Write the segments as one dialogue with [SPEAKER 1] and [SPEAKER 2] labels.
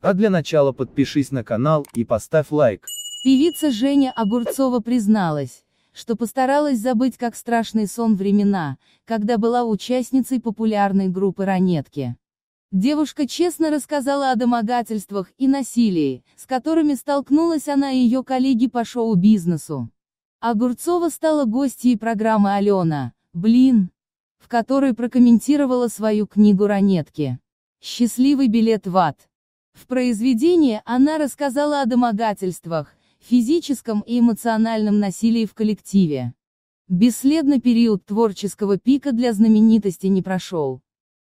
[SPEAKER 1] А для начала подпишись на канал и поставь лайк. Певица Женя Огурцова призналась, что постаралась забыть как страшный сон времена, когда была участницей популярной группы «Ранетки». Девушка честно рассказала о домогательствах и насилии, с которыми столкнулась она и ее коллеги по шоу-бизнесу. Огурцова стала гостьей программы «Алена», «Блин», в которой прокомментировала свою книгу «Ранетки». «Счастливый билет в ад». В произведении она рассказала о домогательствах, физическом и эмоциональном насилии в коллективе. Бесследно период творческого пика для знаменитости не прошел.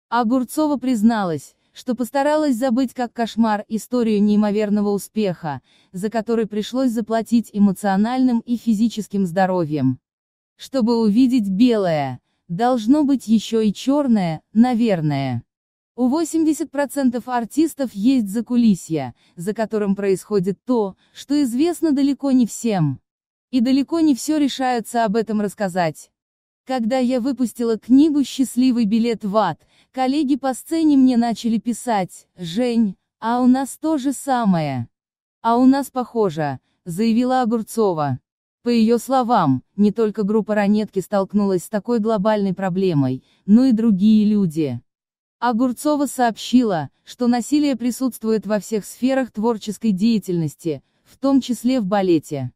[SPEAKER 1] Огурцова призналась, что постаралась забыть как кошмар историю неимоверного успеха, за который пришлось заплатить эмоциональным и физическим здоровьем. Чтобы увидеть белое, должно быть еще и черное, наверное. У 80% артистов есть закулисье, за которым происходит то, что известно далеко не всем. И далеко не все решаются об этом рассказать. Когда я выпустила книгу «Счастливый билет в ад», коллеги по сцене мне начали писать, «Жень, а у нас то же самое». «А у нас похоже», — заявила Огурцова. По ее словам, не только группа «Ранетки» столкнулась с такой глобальной проблемой, но и другие люди. Огурцова сообщила, что насилие присутствует во всех сферах творческой деятельности, в том числе в балете.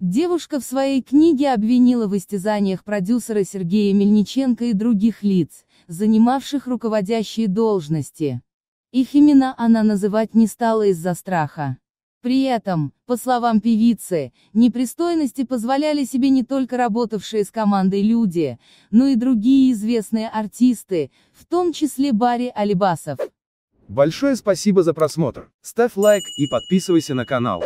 [SPEAKER 1] Девушка в своей книге обвинила в истязаниях продюсера Сергея Мельниченко и других лиц, занимавших руководящие должности. Их имена она называть не стала из-за страха. При этом, по словам певицы, непристойности позволяли себе не только работавшие с командой люди, но и другие известные артисты, в том числе Барри Алибасов. Большое спасибо за просмотр. Ставь лайк и подписывайся на канал.